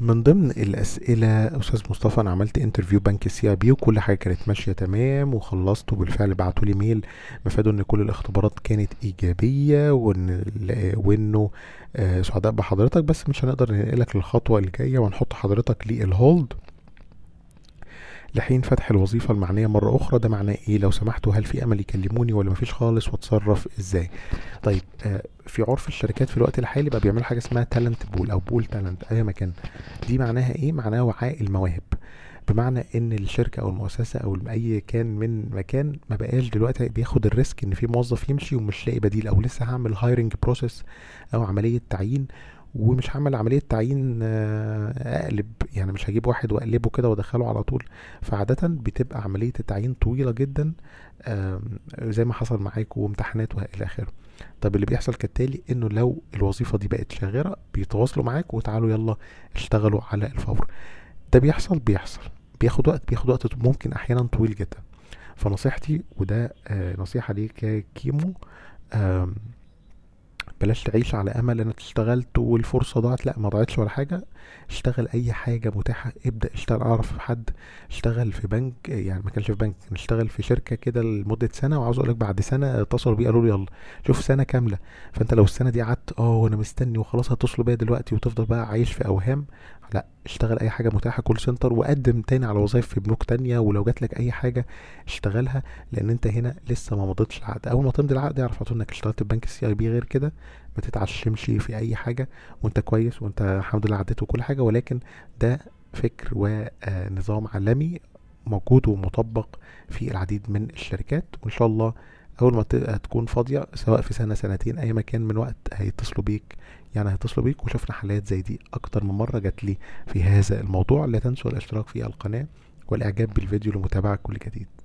من ضمن الاسئله استاذ مصطفى انا عملت انترفيو بنك سي اي بي وكل حاجه كانت ماشيه تمام وخلصت وبالفعل بعتوا لي ميل مفاده ان كل الاختبارات كانت ايجابيه وان وانه آه، سعداء بحضرتك بس مش هنقدر ننقلك للخطوه اللي جايه حضرتك للهولد لحين فتح الوظيفة المعنية مرة أخرى ده معناه إيه لو سمحتوا هل في أمل يكلموني ولا مفيش خالص وأتصرف إزاي طيب آه في عرف الشركات في الوقت الحالي بقى بيعملوا حاجة اسمها تالنت بول أو بول تالنت أي مكان دي معناها إيه معناها وعاء المواهب بمعنى ان الشركه او المؤسسه او اي كان من مكان ما بقاش دلوقتي بياخد الريسك ان في موظف يمشي ومش لاقي بديل او لسه هعمل هايرنج بروسيس او عمليه تعيين ومش هعمل عمليه تعيين آه، اقلب يعني مش هجيب واحد واقلبه كده وادخله على طول فعاده بتبقى عمليه التعيين طويله جدا زي ما حصل معاك وامتحانات والى اخره طب اللي بيحصل كالتالي انه لو الوظيفه دي بقت شاغره بيتواصلوا معاك وتعالوا يلا اشتغلوا على الفور ده بيحصل بيحصل بياخد وقت بياخد وقت ممكن احيانا طويل جدا فنصيحتي وده آه، نصيحه ليك يا كيمو بلاش تعيش على امل انك اشتغلت والفرصه ضاعت لا ما ضاعتش ولا حاجه اشتغل اي حاجه متاحه ابدا اشتغل اعرف حد اشتغل في بنك يعني ما كانش في بنك كان اشتغل في شركه كده لمده سنه وعاوز اقول لك بعد سنه اتصلوا بيه قالوا لي يلا شوف سنه كامله فانت لو السنه دي قعدت اه وانا مستني وخلاص هتصلوا بيا دلوقتي وتفضل بقى عايش في اوهام لا اشتغل اي حاجه متاحه كول سنتر وقدم تاني على وظايف في بنوك تانية ولو جات لك اي حاجه اشتغلها لان انت هنا لسه ما مضيتش العقد اول ما تمضي العقد اعرف على انك اشتغلت في بنك السي اي بي غير كده ما تتعشمش في اي حاجه وانت كويس وانت الحمد لله عديت وكل حاجه ولكن ده فكر ونظام آه، عالمي موجود ومطبق في العديد من الشركات وان شاء الله اول ما تكون فاضيه سواء في سنه سنتين اي مكان من وقت هيتصلوا بيك يعني هيتصلوا بيك وشفنا حالات زي دي اكتر من مره جات لي في هذا الموضوع لا تنسوا الاشتراك في القناه والاعجاب بالفيديو لمتابعه كل جديد